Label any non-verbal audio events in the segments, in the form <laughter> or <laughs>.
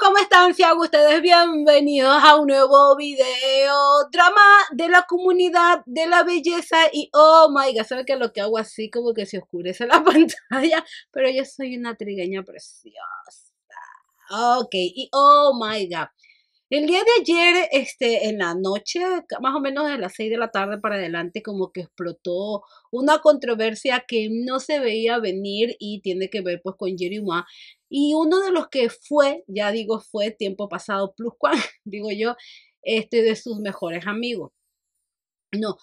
¿cómo están? Si hago ustedes bienvenidos a un nuevo video drama de la comunidad de la belleza y oh my god, saben que lo que hago así como que se oscurece la <laughs> pantalla, pero yo soy una trigueña preciosa. Ok, y oh my god. El día de ayer, este, en la noche, más o menos de las 6 de la tarde para adelante, como que explotó una controversia que no se veía venir y tiene que ver pues con Jerry Ma, y uno de los que fue, ya digo, fue tiempo pasado plus cual <laughs> digo yo, este de sus mejores amigos. No,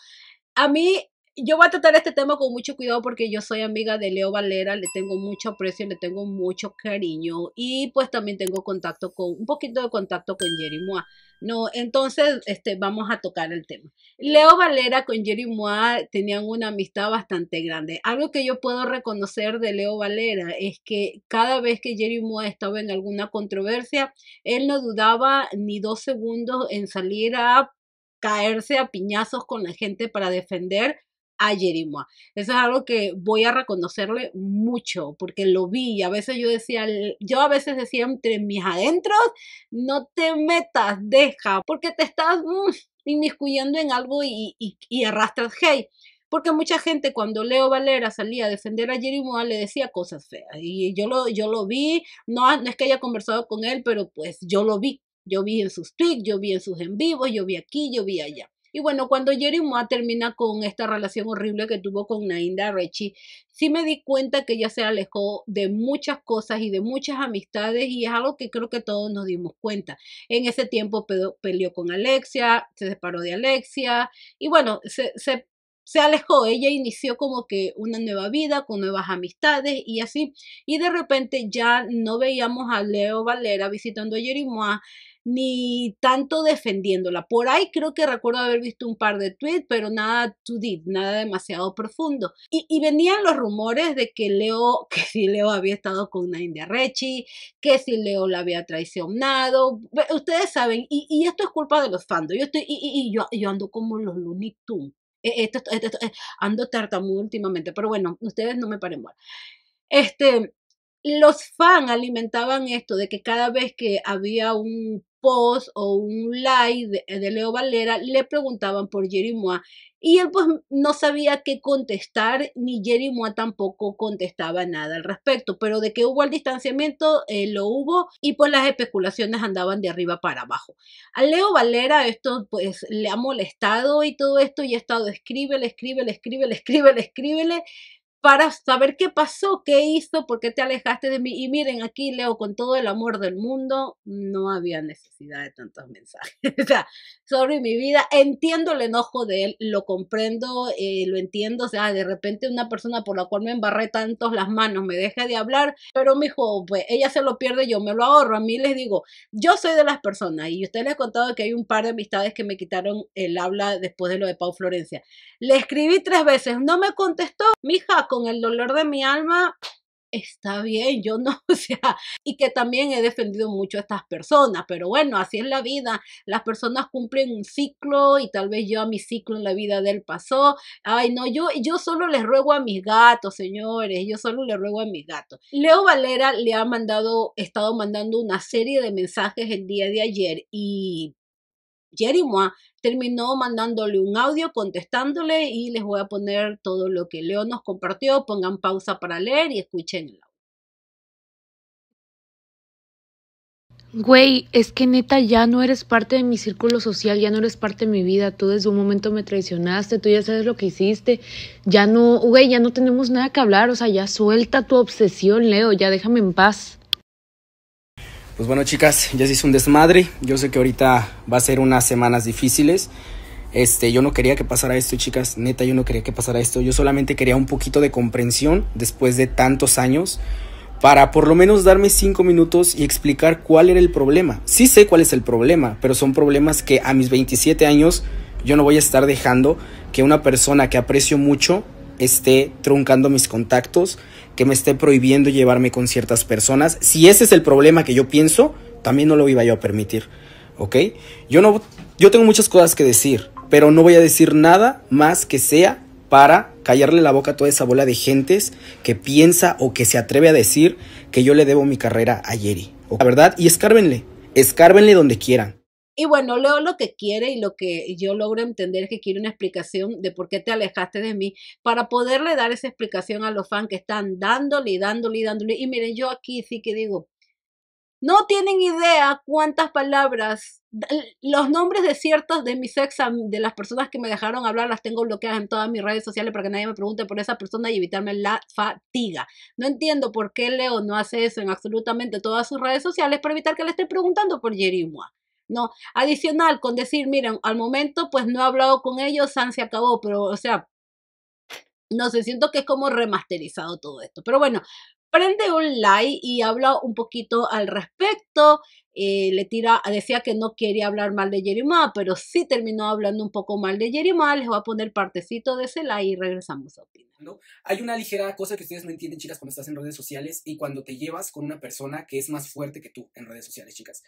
a mí yo voy a tratar este tema con mucho cuidado porque yo soy amiga de Leo Valera, le tengo mucho aprecio, le tengo mucho cariño y pues también tengo contacto con, un poquito de contacto con Jerry Moa. No, entonces este, vamos a tocar el tema. Leo Valera con Jerry Moa tenían una amistad bastante grande. Algo que yo puedo reconocer de Leo Valera es que cada vez que Jerry Moa estaba en alguna controversia, él no dudaba ni dos segundos en salir a caerse a piñazos con la gente para defender a Jerimoa. Eso es algo que voy a reconocerle mucho, porque lo vi y a veces yo decía, yo a veces decía entre mis adentros, no te metas, deja, porque te estás mm, inmiscuyendo en algo y, arrastras hey, Porque mucha gente cuando Leo Valera salía a defender a Jerimoa le decía cosas feas. Y yo lo, yo lo vi, no, no es que haya conversado con él, pero pues yo lo vi. Yo vi en sus tweets, yo vi en sus en vivos, yo vi aquí, yo vi allá. Y bueno, cuando Jerry Moa termina con esta relación horrible que tuvo con Nainda Rechi, sí me di cuenta que ella se alejó de muchas cosas y de muchas amistades y es algo que creo que todos nos dimos cuenta. En ese tiempo peleó con Alexia, se separó de Alexia y bueno, se, se se alejó, ella inició como que una nueva vida con nuevas amistades y así, y de repente ya no veíamos a Leo Valera visitando a Moore ni tanto defendiéndola. Por ahí creo que recuerdo haber visto un par de tweets, pero nada to deep, nada demasiado profundo. Y, venían los rumores de que Leo, <laughs> que si Leo había estado con una India Rechi, que si Leo la había traicionado. Ustedes saben, y, y esto es culpa de los fans. Yo estoy, y, yo, ando como los Looney Tunes. E, esto, esto, eh, ando últimamente, pero bueno, ustedes no me paren mal. Este, los fans alimentaban esto de que cada vez que había un post o un like eh, de, Leo Valera, le preguntaban por Jerimoa y él pues no sabía qué contestar, ni Jerimoa tampoco contestaba nada al respecto, pero de que hubo el distanciamiento, eh, lo hubo y pues las especulaciones andaban de arriba para abajo. A Leo Valera esto pues le ha molestado y todo esto y ha estado escríbele, escríbele, escríbele, escríbele, escríbele, para saber qué pasó, qué hizo, por qué te alejaste de mí. Y miren, aquí leo con todo el amor del mundo, no había necesidad de tantos mensajes. <laughs> o sea, sobre mi vida, entiendo el enojo de él, lo comprendo, eh, lo entiendo. O sea, de repente una persona por la cual me embarré tantos las manos me deja de hablar, pero me dijo, pues ella se lo pierde, yo me lo ahorro. A mí les digo, yo soy de las personas, y usted les ha contado que hay un par de amistades que me quitaron el habla después de lo de Pau Florencia. Le escribí tres veces, no me contestó, mi hija, con el dolor de mi alma, está bien, yo no, <laughs> o sea, y que también he defendido mucho a estas personas, pero bueno, así es la vida, las personas cumplen un ciclo y tal vez yo a mi ciclo en la vida de él pasó, ay no, yo, yo solo les ruego a mis gatos, señores, yo solo les ruego a mis gatos. Leo Valera le ha mandado, estado mandando una serie de mensajes el día de ayer y Jerry terminó mandándole un audio contestándole y les voy a poner todo lo que Leo nos compartió. Pongan pausa para leer y escuchen el audio. Güey, es que neta ya no eres parte de mi círculo social, ya no eres parte de mi vida. Tú desde un momento me traicionaste, tú ya sabes lo que hiciste. Ya no, güey, ya no tenemos nada que hablar. O sea, ya suelta tu obsesión, Leo, ya déjame en paz. Pues bueno, chicas, ya se hizo un desmadre. Yo sé que ahorita va a ser unas semanas difíciles. Este, yo no quería que pasara esto, chicas. Neta, yo no quería que pasara esto. Yo solamente quería un poquito de comprensión después de tantos años para por lo menos darme cinco minutos y explicar cuál era el problema. Sí sé cuál es el problema, pero son problemas que a mis 27 años yo no voy a estar dejando que una persona que aprecio mucho esté truncando mis contactos, que me esté prohibiendo llevarme con ciertas personas. Si ese es el problema que yo pienso, también no lo iba yo a permitir. ¿Ok? Yo, no, yo tengo muchas cosas que decir, pero no voy a decir nada más que sea para callarle la boca a toda esa bola de gentes que piensa o que se atreve a decir que yo le debo mi carrera a Jerry. La verdad, y escárbenle, escárbenle donde quieran. Y bueno, Leo lo que quiere y lo que yo logro entender es que quiere una explicación de por qué te alejaste de mí para poderle dar esa explicación a los fans que están dándole y dándole y dándole. Y miren, yo aquí sí que digo, no tienen idea cuántas palabras, los nombres de ciertos de mis ex, de las personas que me dejaron hablar, las tengo bloqueadas en todas mis redes sociales para que nadie me pregunte por esa persona y evitarme la fatiga. No entiendo por qué Leo no hace eso en absolutamente todas sus redes sociales para evitar que le esté preguntando por Yerimua. No, adicional con decir, miren, al momento pues no he hablado con ellos, San se acabó, pero o sea, no sé, siento que es como remasterizado todo esto. Pero bueno, prende un like y habla un poquito al respecto. Eh, le tira, decía que no quería hablar mal de jerima, pero sí terminó hablando un poco mal de jerima Les voy a poner partecito de ese like y regresamos a opinar. Hay una ligera cosa que ustedes no entienden, chicas, cuando estás en redes sociales y cuando te llevas con una persona que es más fuerte que tú en redes sociales, chicas.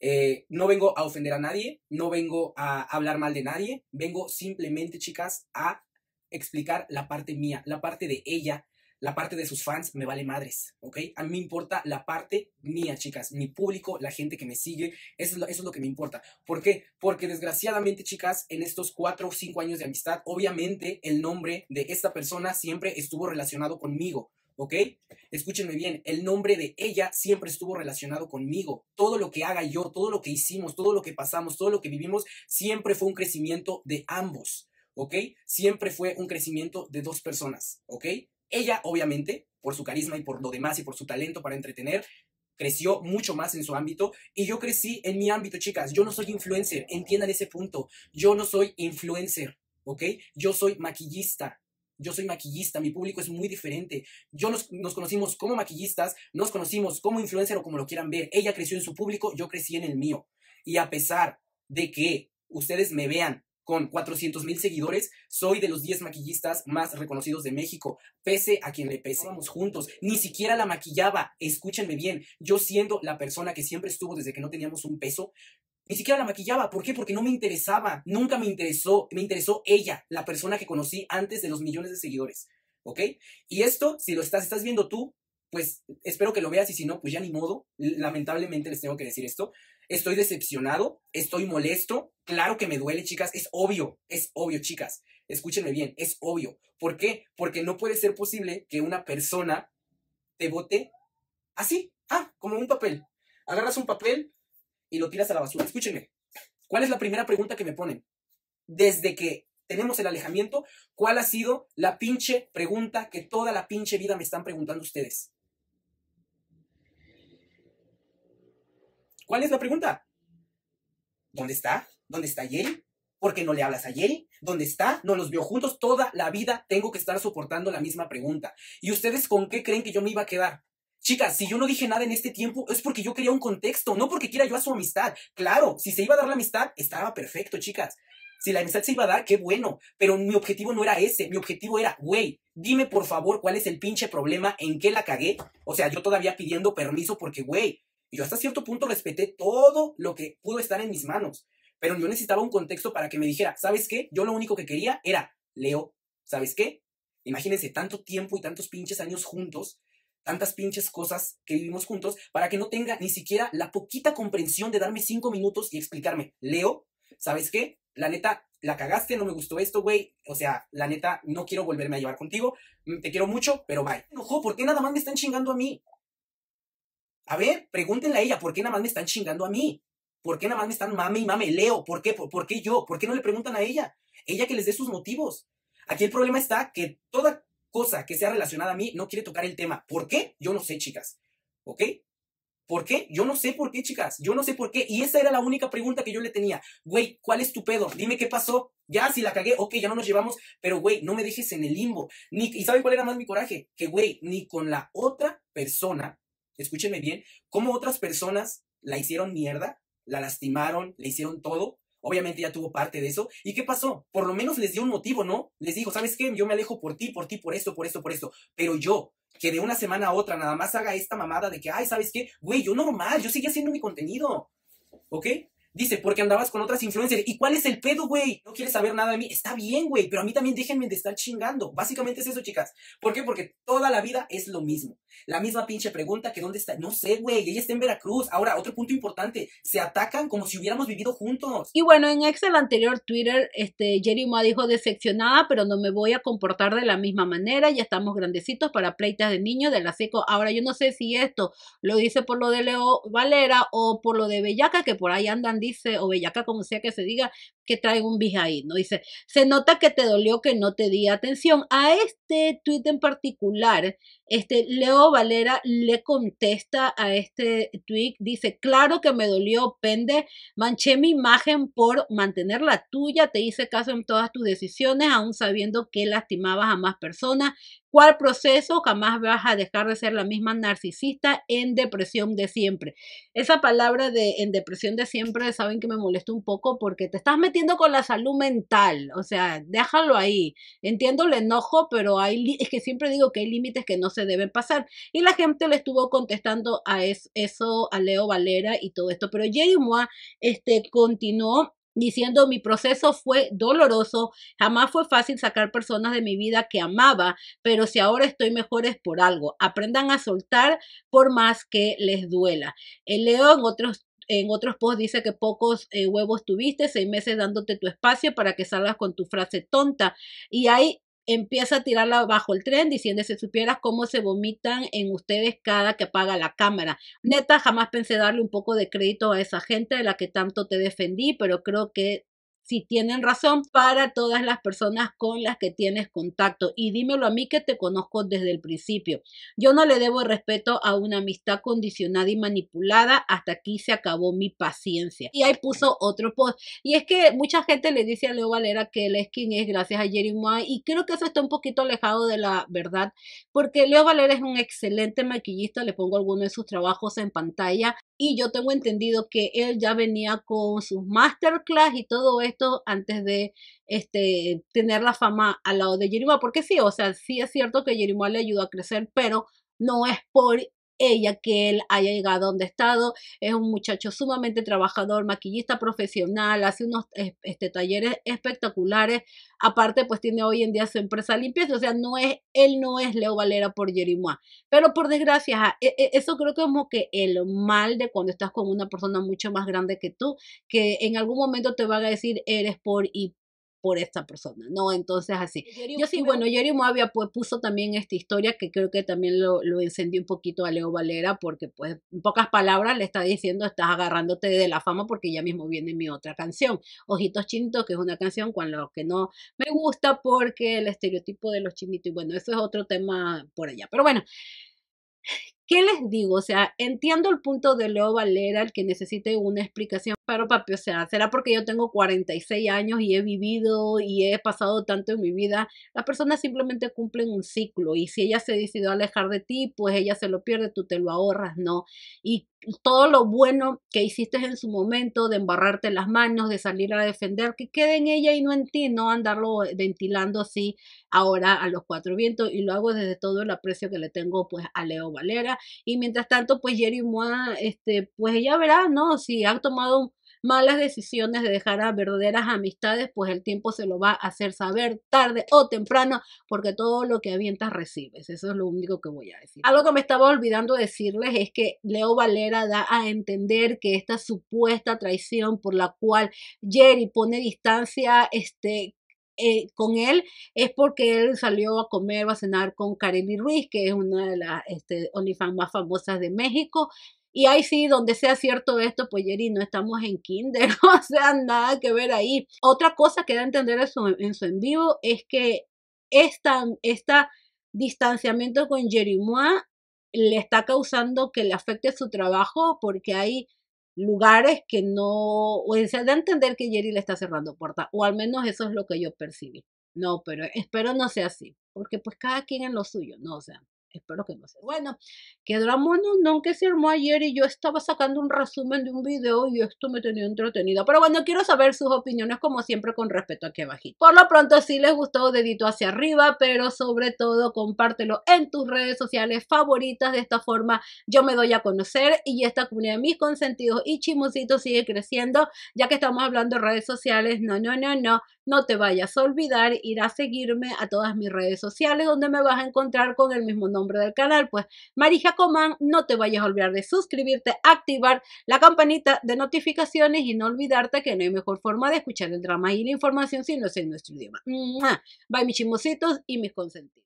Eh, no vengo a ofender a nadie, no vengo a hablar mal de nadie, vengo simplemente, chicas, a explicar la parte mía, la parte de ella, la parte de sus fans me vale madres, ¿ok? A mí me importa la parte mía, chicas, mi público, la gente que me sigue, eso es, lo, que me importa. ¿Por qué? Porque desgraciadamente, chicas, en estos cuatro o cinco años de amistad, obviamente el nombre de esta persona siempre estuvo relacionado conmigo. ¿ok? Escúchenme bien, el nombre de ella siempre estuvo relacionado conmigo. Todo lo que haga yo, todo lo que hicimos, todo lo que pasamos, todo lo que vivimos, siempre fue un crecimiento de ambos, ¿ok? Siempre fue un crecimiento de dos personas, ¿ok? Ella, obviamente, por su carisma y por lo demás y por su talento para entretener, creció mucho más en su ámbito y yo crecí en mi ámbito, chicas. Yo no soy influencer, entiendan ese punto. Yo no soy influencer, ¿ok? Yo soy maquillista. Yo soy maquillista, mi público es muy diferente. Yo nos, nos conocimos como maquillistas, nos conocimos como influencer o como lo quieran ver. Ella creció en su público, yo crecí en el mío. Y a pesar de que ustedes me vean con 400 mil seguidores, soy de los 10 maquillistas más reconocidos de México, pese a quien le pesamos juntos. Ni siquiera la maquillaba, escúchenme bien, yo siendo la persona que siempre estuvo desde que no teníamos un peso, ni siquiera la maquillaba. ¿Por qué? Porque no me interesaba, nunca me interesó, me interesó ella, la persona que conocí antes de los millones de seguidores. ¿Ok? Y esto, si lo estás viendo tú, pues espero que lo veas y si no, pues ya ni modo. Lamentablemente les tengo que decir esto. Estoy decepcionado, estoy molesto. Claro que me duele, chicas. Es obvio, es obvio, chicas. Escúchenme bien, es obvio. ¿Por qué? Porque no puede ser posible que una persona te vote así, ah, como un papel. Agarras un papel y lo tiras a la basura. Escúchenme. ¿Cuál es la primera pregunta que me ponen? Desde que tenemos el alejamiento, ¿cuál ha sido la pinche pregunta que toda la pinche vida me están preguntando ustedes? ¿Cuál es la pregunta? ¿Dónde está? ¿Dónde está Jerry? ¿Por qué no le hablas a Jerry? ¿Dónde está? No los vio juntos. Toda la vida tengo que estar soportando la misma pregunta. ¿Y ustedes con qué creen que yo me iba a quedar? Chicas, si yo no dije nada en este tiempo es porque yo quería un contexto, no porque quiera yo a su amistad. Claro, si se iba a dar la amistad, estaba perfecto, chicas. Si la amistad se iba a dar, qué bueno. Pero mi objetivo no era ese. Mi objetivo era, güey, dime por favor cuál es el pinche problema, en qué la cagué. O sea, yo todavía pidiendo permiso porque, güey, y yo hasta cierto punto respeté todo lo que pudo estar en mis manos, pero yo necesitaba un contexto para que me dijera, ¿sabes qué? Yo lo único que quería era, Leo, ¿sabes qué? Imagínense tanto tiempo y tantos pinches años juntos, tantas pinches cosas que vivimos juntos, para que no tenga ni siquiera la poquita comprensión de darme cinco minutos y explicarme, Leo, ¿sabes qué? La neta, la cagaste, no me gustó esto, güey. O sea, la neta, no quiero volverme a llevar contigo. Te quiero mucho, pero bye. Ojo, ¿por qué nada más me están chingando a mí? A ver, pregúntenle a ella, ¿por qué nada más me están chingando a mí? ¿Por qué nada más me están mame y mame? Leo, ¿por qué? ¿Por, qué yo? ¿Por qué no le preguntan a ella? Ella que les dé sus motivos. Aquí el problema está que toda cosa que sea relacionada a mí no quiere tocar el tema. ¿Por qué? Yo no sé, chicas. ¿Ok? ¿Por qué? Yo no sé por qué, chicas. Yo no sé por qué. Y esa era la única pregunta que yo le tenía. Güey, ¿cuál es tu pedo? Dime qué pasó. Ya, si la cagué, ok, ya no nos llevamos. Pero, güey, no me dejes en el limbo. Ni, ¿Y sabes cuál era más mi coraje? Que, güey, ni con la otra persona escúchenme bien, cómo otras personas la hicieron mierda, la lastimaron, le hicieron todo. Obviamente ya tuvo parte de eso. ¿Y qué pasó? Por lo menos les dio un motivo, ¿no? Les dijo, ¿sabes qué? Yo me alejo por ti, por ti, por esto, por esto, por esto. Pero yo, que de una semana a otra nada más haga esta mamada de que, ay, ¿sabes qué? Güey, yo normal, yo sigue haciendo mi contenido. ¿Ok? Dice, porque andabas con otras influencers. ¿Y cuál es el pedo, güey? No quieres saber nada de mí. Está bien, güey, pero a mí también déjenme de estar chingando. Básicamente es eso, chicas. ¿Por qué? Porque toda la vida es lo mismo. La misma pinche pregunta que dónde está. No sé, güey, ella está en Veracruz. Ahora, otro punto importante, se atacan como si hubiéramos vivido juntos. Y bueno, en Excel anterior Twitter, este, Jerry Ma dijo decepcionada, pero no me voy a comportar de la misma manera. Ya estamos grandecitos para pleitas de niños de la seco. Ahora, yo no sé si esto lo dice por lo de Leo Valera o por lo de Bellaca, que por ahí andan dice, o bellaca como sea que se diga, que trae un bis ahí, ¿no? Dice, se nota que te dolió que no te di atención. A este tuit en particular, este Leo Valera le contesta a este tweet, dice, claro que me dolió, pende, manché mi imagen por mantener la tuya, te hice caso en todas tus decisiones, aún sabiendo que lastimabas a más personas, ¿Cuál proceso? Jamás vas a dejar de ser la misma narcisista en depresión de siempre. Esa palabra de en depresión de siempre, saben que me molestó un poco porque te estás metiendo con la salud mental. O sea, déjalo ahí. Entiendo el enojo, pero es que siempre digo que hay límites que no se deben pasar. Y la gente le estuvo contestando a eso, a Leo Valera y todo esto. Pero Jerry este, continuó diciendo mi proceso fue doloroso, jamás fue fácil sacar personas de mi vida que amaba, pero si ahora estoy mejor es por algo. Aprendan a soltar por más que les duela. El Leo en otros en otros posts dice que pocos eh, huevos tuviste, seis meses dándote tu espacio para que salgas con tu frase tonta. Y hay empieza a tirarla bajo el tren diciendo si supieras cómo se vomitan en ustedes cada que apaga la cámara. Neta, jamás pensé darle un poco de crédito a esa gente de la que tanto te defendí, pero creo que si tienen razón para todas las personas con las que tienes contacto. Y dímelo a mí que te conozco desde el principio. Yo no le debo respeto a una amistad condicionada y manipulada. Hasta aquí se acabó mi paciencia. Y ahí puso otro post. Y es que mucha gente le dice a Leo Valera que el skin es gracias a Jerry Moy. Y creo que eso está un poquito alejado de la verdad. Porque Leo Valera es un excelente maquillista. Le pongo algunos de sus trabajos en pantalla y yo tengo entendido que él ya venía con sus masterclass y todo esto antes de este, tener la fama al lado de Jerimoa, porque sí, o sea, sí es cierto que Jerimoa le ayudó a crecer, pero no es por ella que él haya llegado donde estado. Es un muchacho sumamente trabajador, maquillista profesional, hace unos este, talleres espectaculares. Aparte, pues tiene hoy en día su empresa limpieza. O sea, no es, él no es Leo Valera por Jerimois. Pero por desgracia, e, e, eso creo que es como que el mal de cuando estás con una persona mucho más grande que tú, que en algún momento te van a decir, eres por y por esta persona, ¿no? Entonces así. Yo sí, bueno, Yeri Moabia, pues, puso también esta historia que creo que también lo, lo encendió un poquito a Leo Valera porque pues en pocas palabras le está diciendo estás agarrándote de la fama porque ya mismo viene mi otra canción, Ojitos Chinitos, que es una canción con lo que no me gusta porque el estereotipo de los chinitos, y bueno, eso es otro tema por allá, pero bueno. ¿Qué les digo? O sea, entiendo el punto de Leo Valera, el que necesite una explicación, pero papi, o sea, será porque yo tengo 46 años y he vivido y he pasado tanto en mi vida. Las personas simplemente cumplen un ciclo y si ella se decidió alejar de ti, pues ella se lo pierde, tú te lo ahorras, ¿no? Y todo lo bueno que hiciste en su momento, de embarrarte las manos, de salir a defender, que quede en ella y no en ti, no andarlo eh, ventilando así ahora a los cuatro vientos. Y lo hago desde todo el aprecio que le tengo pues a Leo Valera. Y mientras tanto, pues Jerry Moa, este, pues ella verá, ¿no? Si ha tomado un malas decisiones de dejar a verdaderas amistades, pues el tiempo se lo va a hacer saber tarde o temprano, porque todo lo que avientas recibes. Eso es lo único que voy a decir. Algo que me estaba olvidando decirles es que Leo Valera da a entender que esta supuesta traición por la cual Jerry pone distancia, este, eh, con él es porque él salió a comer o a cenar con Kareli Ruiz, que es una de las este, OnlyFans más famosas de México, y ahí sí, donde sea cierto esto, pues Jerry, no estamos en kinder, <laughs> o sea, nada que ver ahí. Otra cosa que da a entender en su, en, su en vivo es que este esta distanciamiento con Moi le está causando que le afecte su trabajo porque hay lugares que no, o sea, da a entender que Jerry le está cerrando puertas, o al menos eso es lo que yo percibí. No, pero espero no sea así, porque pues cada quien en lo suyo, ¿no? O sea, Espero que no sea. Bueno, que no que se armó ayer y yo estaba sacando un resumen de un video y esto me tenía entretenido. Pero bueno, quiero saber sus opiniones como siempre con respecto a que Por lo pronto, si les gustó, dedito hacia arriba, pero sobre todo compártelo en tus redes sociales favoritas. De esta forma yo me doy a conocer y esta comunidad de mis consentidos y chimositos sigue creciendo, ya que estamos hablando de redes sociales. No, no, no, no. No te vayas a olvidar ir a seguirme a todas mis redes sociales donde me vas a encontrar con el mismo nombre nombre del canal, pues Marija Comán, no te vayas a olvidar de suscribirte, activar la campanita de notificaciones y no olvidarte que no hay mejor forma de escuchar el drama y la información si no es en nuestro idioma. Bye mis chimositos y mis consentidos.